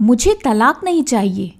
मुझे तलाक नहीं चाहिए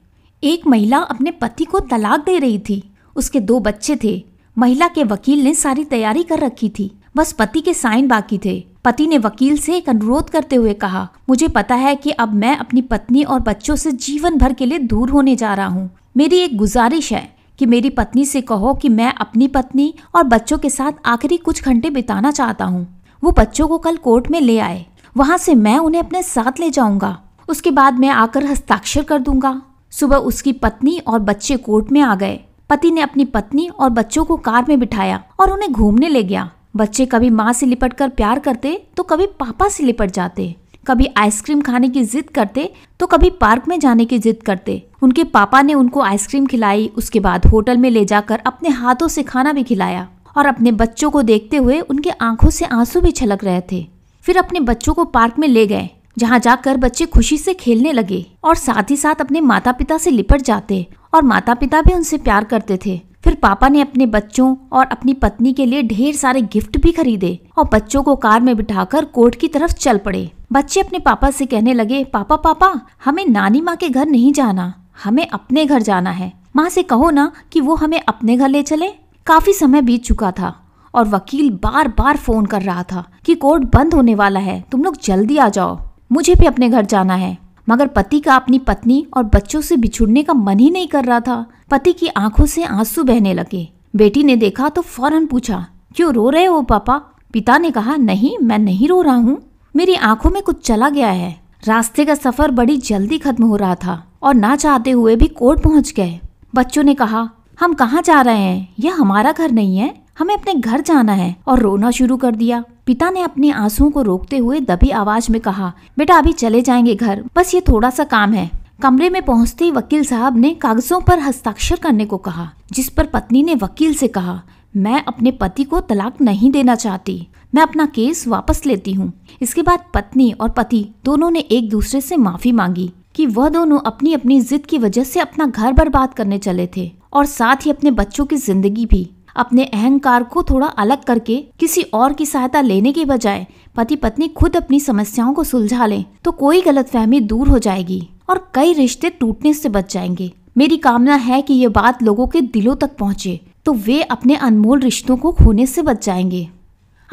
एक महिला अपने पति को तलाक दे रही थी उसके दो बच्चे थे महिला के वकील ने सारी तैयारी कर रखी थी बस पति के साइन बाकी थे पति ने वकील से एक अनुरोध करते हुए कहा मुझे पता है कि अब मैं अपनी पत्नी और बच्चों से जीवन भर के लिए दूर होने जा रहा हूँ मेरी एक गुजारिश है कि मेरी पत्नी से कहो कि मैं अपनी पत्नी और बच्चों के साथ आखिरी कुछ घंटे बिताना चाहता हूँ वो बच्चों को कल कोर्ट में ले आए वहाँ से मैं उन्हें अपने साथ ले जाऊंगा उसके बाद मैं आकर हस्ताक्षर कर दूंगा सुबह उसकी पत्नी और बच्चे कोर्ट में आ गए पति ने अपनी पत्नी और बच्चों को कार में बिठाया और उन्हें घूमने ले गया बच्चे कभी माँ से लिपट कर प्यार करते तो कभी पापा से लिपट जाते कभी आइसक्रीम खाने की जिद करते तो कभी पार्क में जाने की जिद करते उनके पापा ने उनको आइसक्रीम खिलाई उसके बाद होटल में ले जाकर अपने हाथों से खाना भी खिलाया और अपने बच्चों को देखते हुए उनके आंखों से आंसू भी छलक रहे थे फिर अपने बच्चों को पार्क में ले गए जहाँ जाकर बच्चे खुशी से खेलने लगे और साथ ही साथ अपने माता पिता से लिपट जाते और माता पिता भी उनसे प्यार करते थे फिर पापा ने अपने बच्चों और अपनी पत्नी के लिए ढेर सारे गिफ्ट भी खरीदे और बच्चों को कार में बिठाकर कोर्ट की तरफ चल पड़े बच्चे अपने पापा से कहने लगे पापा पापा हमें नानी माँ के घर नहीं जाना हमें अपने घर जाना है माँ से कहो ना कि वो हमें अपने घर ले चले काफी समय बीत चुका था और वकील बार बार फोन कर रहा था कि कोर्ट बंद होने वाला है तुम लोग जल्दी आ जाओ मुझे भी अपने घर जाना है मगर पति का अपनी पत्नी और बच्चों से बिछुड़ने का मन ही नहीं कर रहा था पति की आंखों से आंसू बहने लगे बेटी ने देखा तो फौरन पूछा क्यों रो रहे हो पापा पिता ने कहा नहीं मैं नहीं रो रहा हूँ मेरी आंखों में कुछ चला गया है रास्ते का सफर बड़ी जल्दी खत्म हो रहा था और ना चाहते हुए भी कोर्ट पहुंच गए बच्चों ने कहा हम कहाँ जा रहे हैं यह हमारा घर नहीं है हमें अपने घर जाना है और रोना शुरू कर दिया पिता ने अपने आंसुओं को रोकते हुए दबी आवाज में कहा बेटा अभी चले जाएंगे घर बस ये थोड़ा सा काम है कमरे में पहुंचते ही वकील साहब ने कागजों पर हस्ताक्षर करने को कहा जिस पर पत्नी ने वकील से कहा मैं अपने पति को तलाक नहीं देना चाहती मैं अपना केस वापस लेती हूँ इसके बाद पत्नी और पति दोनों ने एक दूसरे से माफी मांगी कि वह दोनों अपनी अपनी जिद की वजह से अपना घर बर्बाद करने चले थे और साथ ही अपने बच्चों की जिंदगी भी अपने अहंकार को थोड़ा अलग करके किसी और की सहायता लेने के बजाय पति पत्नी खुद अपनी समस्याओं को सुलझा लें तो कोई गलतफहमी दूर हो जाएगी और कई रिश्ते टूटने से बच जाएंगे मेरी कामना है कि ये बात लोगों के दिलों तक पहुंचे तो वे अपने अनमोल रिश्तों को खोने से बच जाएंगे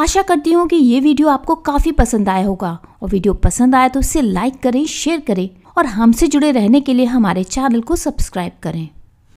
आशा करती हूँ कि ये वीडियो आपको काफ़ी पसंद आया होगा और वीडियो पसंद आया तो इसे लाइक करें शेयर करें और हमसे जुड़े रहने के लिए हमारे चैनल को सब्सक्राइब करें